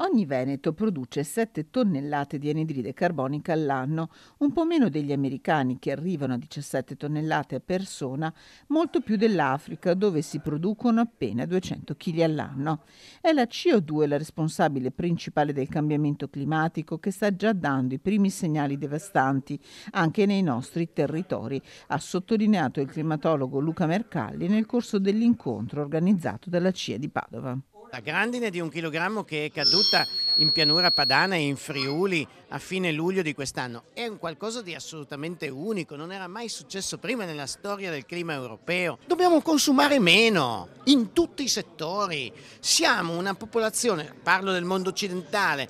Ogni Veneto produce 7 tonnellate di anidride carbonica all'anno, un po' meno degli americani che arrivano a 17 tonnellate a persona, molto più dell'Africa dove si producono appena 200 kg all'anno. È la CO2 la responsabile principale del cambiamento climatico che sta già dando i primi segnali devastanti anche nei nostri territori, ha sottolineato il climatologo Luca Mercalli nel corso dell'incontro organizzato dalla CIA di Padova la grandine di un chilogrammo che è caduta in pianura padana e in Friuli a fine luglio di quest'anno. È un qualcosa di assolutamente unico, non era mai successo prima nella storia del clima europeo. Dobbiamo consumare meno in tutti i settori. Siamo una popolazione, parlo del mondo occidentale,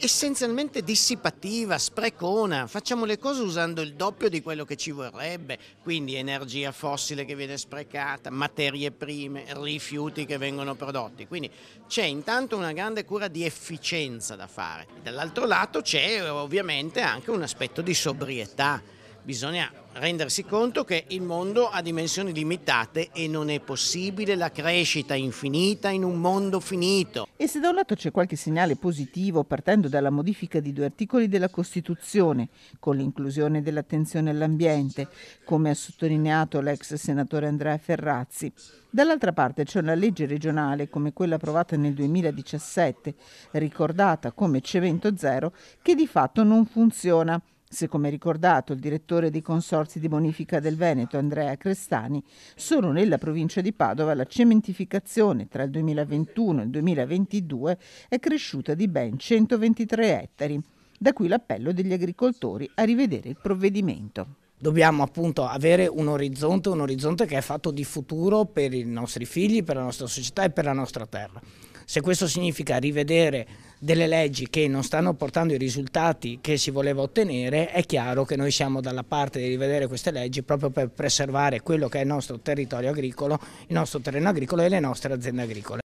essenzialmente dissipativa, sprecona, facciamo le cose usando il doppio di quello che ci vorrebbe, quindi energia fossile che viene sprecata, materie prime, rifiuti che vengono prodotti. Quindi c'è intanto una grande cura di efficienza efficienza da fare. Dall'altro lato c'è ovviamente anche un aspetto di sobrietà Bisogna rendersi conto che il mondo ha dimensioni limitate e non è possibile la crescita infinita in un mondo finito. E se da un lato c'è qualche segnale positivo partendo dalla modifica di due articoli della Costituzione, con l'inclusione dell'attenzione all'ambiente, come ha sottolineato l'ex senatore Andrea Ferrazzi, dall'altra parte c'è una legge regionale come quella approvata nel 2017, ricordata come cemento zero, che di fatto non funziona se come ricordato il direttore dei consorzi di bonifica del Veneto Andrea Crestani, solo nella provincia di Padova la cementificazione tra il 2021 e il 2022 è cresciuta di ben 123 ettari. Da qui l'appello degli agricoltori a rivedere il provvedimento dobbiamo appunto avere un orizzonte, un orizzonte che è fatto di futuro per i nostri figli, per la nostra società e per la nostra terra. Se questo significa rivedere delle leggi che non stanno portando i risultati che si voleva ottenere, è chiaro che noi siamo dalla parte di rivedere queste leggi proprio per preservare quello che è il nostro territorio agricolo, il nostro terreno agricolo e le nostre aziende agricole.